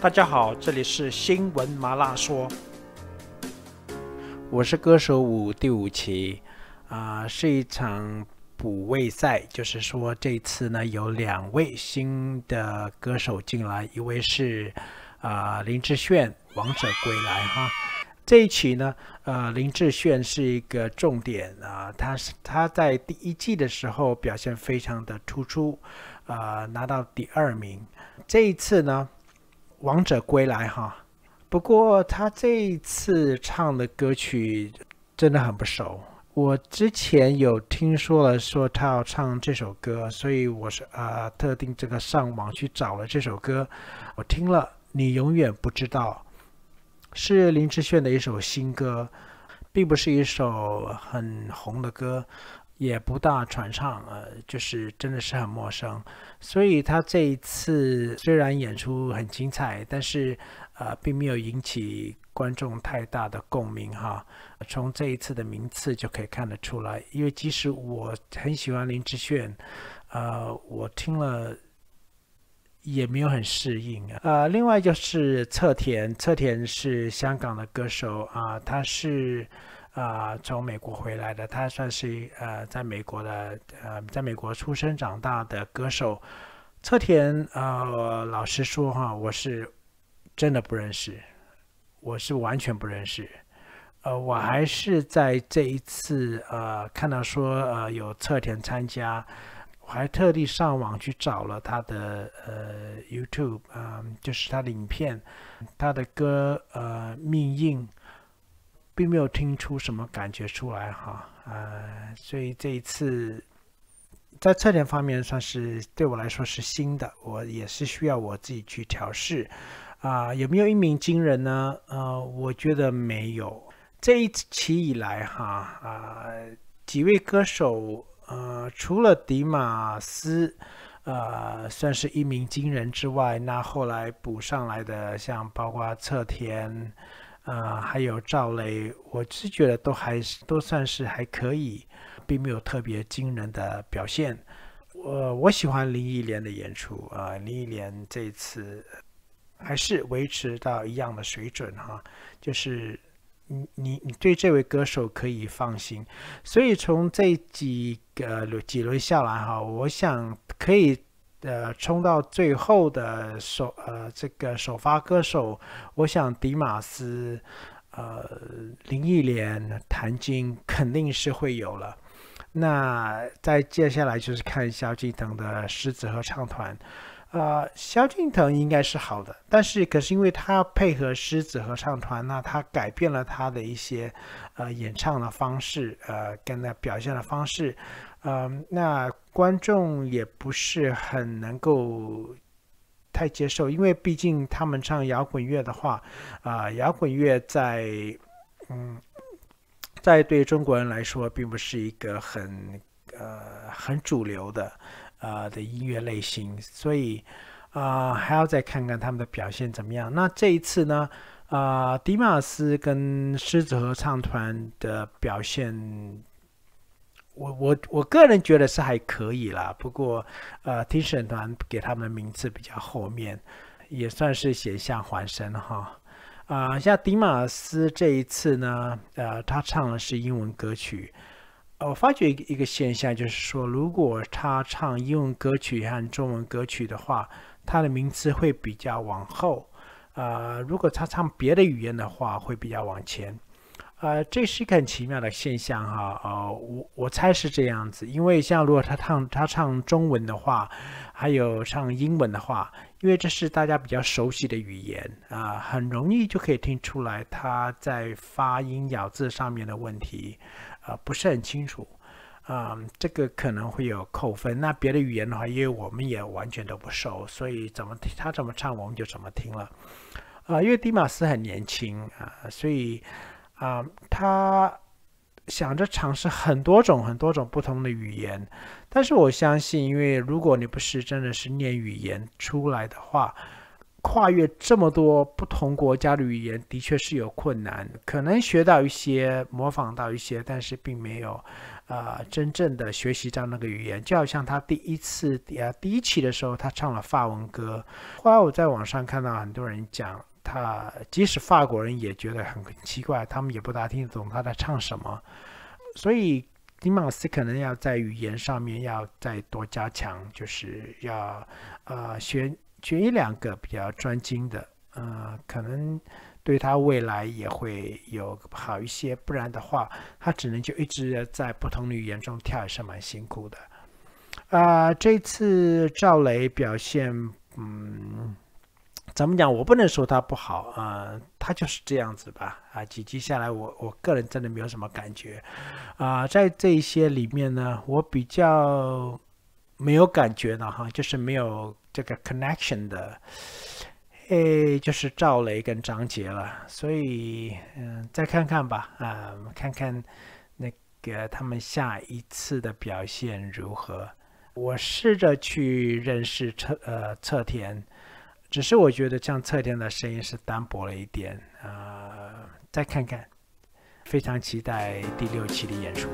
大家好，这里是新闻麻辣说，我是歌手五第五期啊，是一场补位赛，就是说这次呢有两位新的歌手进来，一位是啊林志炫王者归来哈，这一期呢呃林志炫是一个重点啊，他是他在第一季的时候表现非常的突出，呃拿到第二名，这一次呢。王者归来哈，不过他这一次唱的歌曲真的很不熟。我之前有听说了，说他要唱这首歌，所以我是啊，特定这个上网去找了这首歌。我听了，你永远不知道，是林志炫的一首新歌，并不是一首很红的歌。也不大传唱，呃，就是真的是很陌生，所以他这一次虽然演出很精彩，但是，呃，并没有引起观众太大的共鸣哈。从这一次的名次就可以看得出来，因为即使我很喜欢林志炫，呃，我听了也没有很适应啊。另外就是侧田，侧田是香港的歌手啊，他是。啊，从美国回来的，他算是呃，在美国的呃，在美国出生长大的歌手，侧田呃，老实说哈，我是真的不认识，我是完全不认识，呃，我还是在这一次呃，看到说呃有侧田参加，我还特地上网去找了他的呃 YouTube 啊，就是他的影片，他的歌呃《命硬》。并没有听出什么感觉出来哈，呃，所以这一次在侧田方面算是对我来说是新的，我也是需要我自己去调试，啊，有没有一鸣惊人呢？呃，我觉得没有。这一期以来哈，啊，几位歌手，呃，除了迪马斯，呃，算是一鸣惊人之外，那后来补上来的像包括侧田。啊，还有赵雷，我是觉得都还是都算是还可以，并没有特别惊人的表现。我我喜欢林忆莲的演出啊，林忆莲这次还是维持到一样的水准哈，就是你你你对这位歌手可以放心。所以从这几个几轮下来哈，我想可以。呃，冲到最后的首呃，这个首发歌手，我想迪马斯、呃林忆莲、谭晶肯定是会有了。那再接下来就是看萧敬腾的狮子合唱团。呃，萧敬腾应该是好的，但是可是因为他要配合狮子合唱团，那他改变了他的一些呃演唱的方式，呃，跟他表现的方式，呃，那观众也不是很能够太接受，因为毕竟他们唱摇滚乐的话，啊，摇滚乐在嗯，在对中国人来说，并不是一个很呃很主流的。呃的音乐类型，所以啊，还要再看看他们的表现怎么样。那这一次呢，啊，迪马斯跟狮子合唱团的表现，我我我个人觉得是还可以啦，不过，呃，听审团给他们的名次比较后面，也算是险象环生哈。啊，像迪马斯这一次呢，呃，他唱的是英文歌曲。我发觉一个现象，就是说，如果他唱英文歌曲和中文歌曲的话，他的名次会比较往后；，呃，如果他唱别的语言的话，会比较往前。呃，这是一个很奇妙的现象哈。呃，我我猜是这样子，因为像如果他唱他唱中文的话，还有唱英文的话，因为这是大家比较熟悉的语言啊，很容易就可以听出来他在发音咬字上面的问题。不是很清楚，嗯，这个可能会有扣分。那别的语言的话，因为我们也完全都不熟，所以怎么他怎么唱，我们就怎么听了。啊，因为迪马斯很年轻啊，所以啊，他想着尝试很多种很多种不同的语言。但是我相信，因为如果你不是真的是念语言出来的话。跨越这么多不同国家的语言，的确是有困难。可能学到一些，模仿到一些，但是并没有，呃，真正的学习到那个语言。就好像他第一次啊，第一期的时候，他唱了法文歌。后来我在网上看到很多人讲，他即使法国人也觉得很奇怪，他们也不大听得懂他在唱什么。所以，迪马斯可能要在语言上面要再多加强，就是要，呃，学。学一两个比较专精的，呃，可能对他未来也会有好一些。不然的话，他只能就一直在不同的语言中跳，也是蛮辛苦的。啊，这次赵雷表现，嗯，怎么讲？我不能说他不好啊，他就是这样子吧。啊，几集下来，我我个人真的没有什么感觉。啊，在这些里面呢，我比较没有感觉的哈，就是没有。这个 connection 的，哎，就是赵雷跟张杰了，所以，嗯，再看看吧，啊，看看那个他们下一次的表现如何。我试着去认识侧呃侧田，只是我觉得像侧田的声音是单薄了一点，啊，再看看，非常期待第六期的演出。